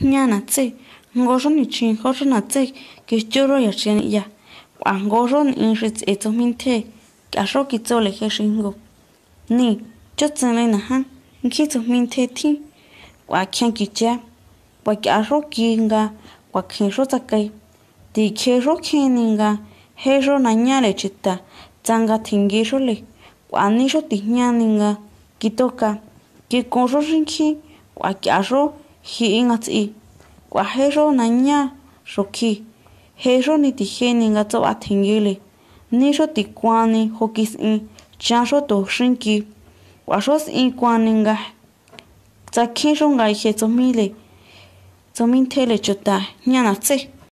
jñána tsí ngoxó ni chinjóxó na tsí kixchúró yaxin ya kuangoxó ni xi tsitsojmin tjée k'axó kitsole je xingo ni chótsene na ngí tsojmin tjée tjín kuakjian kichia kuak'iaxó ki nga nga jéxo nañáre chjita tsanga tjinguixóli k'uaníxó tijñani nga kitóka kikonxó xínkji kuak'iaxó hi inga tsi kwa he na nya shoki, ki he ro ni ti he ni nga tso a thingi le ni sho ti kwa ni ho ki sho to shin ki sho s i kwa nga tsa khi nga i he tso mi le tso min te chuta nya na tse